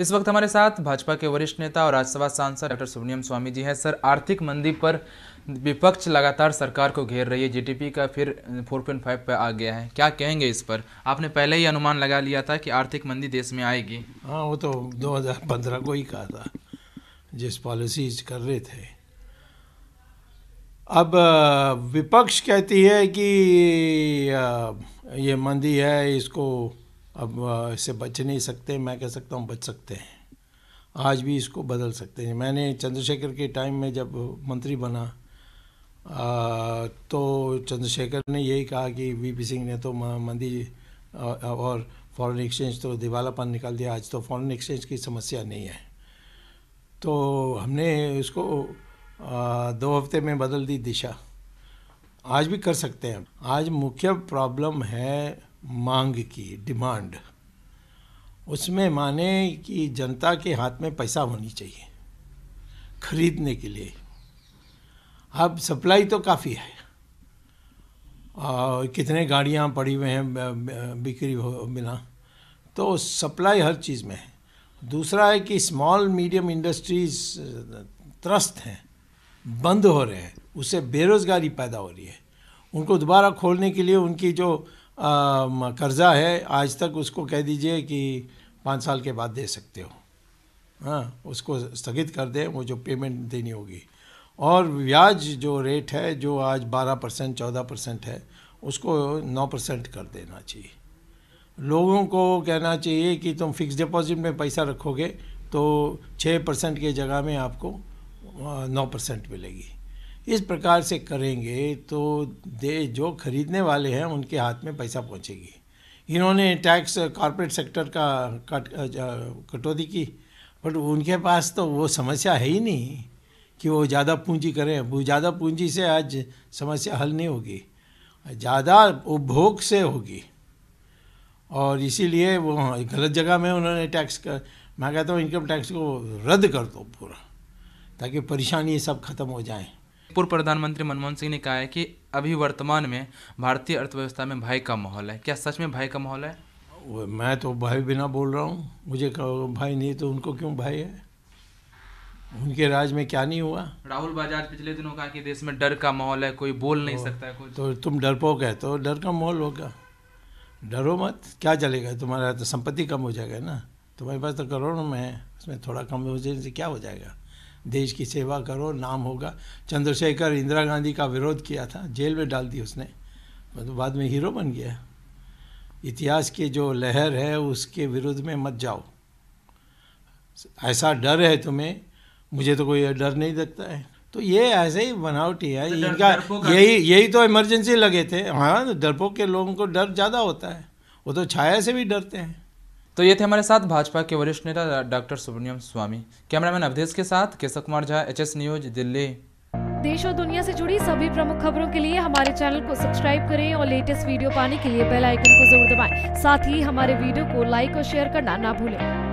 इस वक्त हमारे साथ भाजपा के वरिष्ठ नेता और राज्यसभा सांसद डॉक्टर सुब्रियम स्वामी जी हैं सर आर्थिक मंदी पर विपक्ष लगातार सरकार को घेर रही है जीडीपी का फिर 4.5 पर आ गया है क्या कहेंगे इस पर आपने पहले ही अनुमान लगा लिया था कि आर्थिक मंदी देश में आएगी हाँ वो तो 2015 को ही कहा था जिस पॉलिसीज कर रहे थे अब विपक्ष कहती है कि ये मंदी है इसको अब इससे बच नहीं सकते मैं कह सकता हूँ बच सकते हैं आज भी इसको बदल सकते हैं मैंने चंद्रशेखर के टाइम में जब मंत्री बना आ, तो चंद्रशेखर ने यही कहा कि वी सिंह ने तो मंदी और फॉरेन एक्सचेंज तो दिवालापन निकाल दिया आज तो फॉरेन एक्सचेंज की समस्या नहीं है तो हमने इसको आ, दो हफ्ते में बदल दी दिशा आज भी कर सकते हैं आज मुख्य प्रॉब्लम है मांग की डिमांड उसमें माने कि जनता के हाथ में पैसा होनी चाहिए खरीदने के लिए अब सप्लाई तो काफ़ी है और कितने गाड़ियाँ पड़ी हुई हैं बिक्री हो बिना तो सप्लाई हर चीज़ में है दूसरा है कि स्मॉल मीडियम इंडस्ट्रीज त्रस्त हैं बंद हो रहे हैं उससे बेरोज़गारी पैदा हो रही है उनको दोबारा खोलने के लिए उनकी जो कर्ज़ा है आज तक उसको कह दीजिए कि पाँच साल के बाद दे सकते हो हाँ उसको स्थगित कर दें वो जो पेमेंट देनी होगी और ब्याज जो रेट है जो आज बारह परसेंट चौदह परसेंट है उसको नौ परसेंट कर देना चाहिए लोगों को कहना चाहिए कि तुम फिक्स डिपॉजिट में पैसा रखोगे तो छः परसेंट की जगह में आपको नौ परसेंट मिलेगी इस प्रकार से करेंगे तो दे जो खरीदने वाले हैं उनके हाथ में पैसा पहुंचेगी इन्होंने टैक्स कॉरपोरेट सेक्टर का कट कटौती की बट उनके पास तो वो समस्या है ही नहीं कि वो ज़्यादा पूंजी करें वो ज़्यादा पूंजी से आज समस्या हल नहीं होगी ज़्यादा उपभोग से होगी और इसीलिए वो गलत जगह में उन्होंने टैक्स कर मैं कहता हूँ इनकम टैक्स को रद्द कर दो पूरा ताकि परेशानी सब खत्म हो जाए पूर्व प्रधानमंत्री मनमोहन सिंह ने कहा है कि अभी वर्तमान में भारतीय अर्थव्यवस्था में भाई का माहौल है क्या सच में भाई का माहौल है मैं तो भाई बिना बोल रहा हूँ मुझे भाई नहीं तो उनको क्यों भाई है उनके राज में क्या नहीं हुआ राहुल बजाज पिछले दिनों कहा कि देश में डर का माहौल है कोई बोल नहीं तो- सकता है कुछ तो तुम डरपोक है तो डर का माहौल होगा डरो मत क्या चलेगा तुम्हारा तो संपत्ति कम हो जाएगा ना तुम्हारे पास तो करोड़ों में है उसमें थोड़ा कम हो जाए क्या हो जाएगा देश की सेवा करो नाम होगा चंद्रशेखर इंदिरा गांधी का विरोध किया था जेल में डाल दी उसने मतलब बाद में हीरो बन गया इतिहास की जो लहर है उसके विरुद्ध में मत जाओ ऐसा डर है तुम्हें मुझे तो कोई डर नहीं लगता है तो ये ऐसे ही बनावटी है तो इनका यही यही तो इमरजेंसी लगे थे हाँ डरपोक के लोगों को डर ज़्यादा होता है वो तो छाया से भी डरते हैं तो ये थे हमारे साथ भाजपा के वरिष्ठ नेता डॉक्टर सुब्रमण्यम स्वामी कैमरामैन अवधेश के साथ केशव कुमार झा एच न्यूज दिल्ली देश और दुनिया से जुड़ी सभी प्रमुख खबरों के लिए हमारे चैनल को सब्सक्राइब करें और लेटेस्ट वीडियो पाने के लिए बेल आइकन को जरूर दबाएं। साथ ही हमारे वीडियो को लाइक और शेयर करना ना भूलें।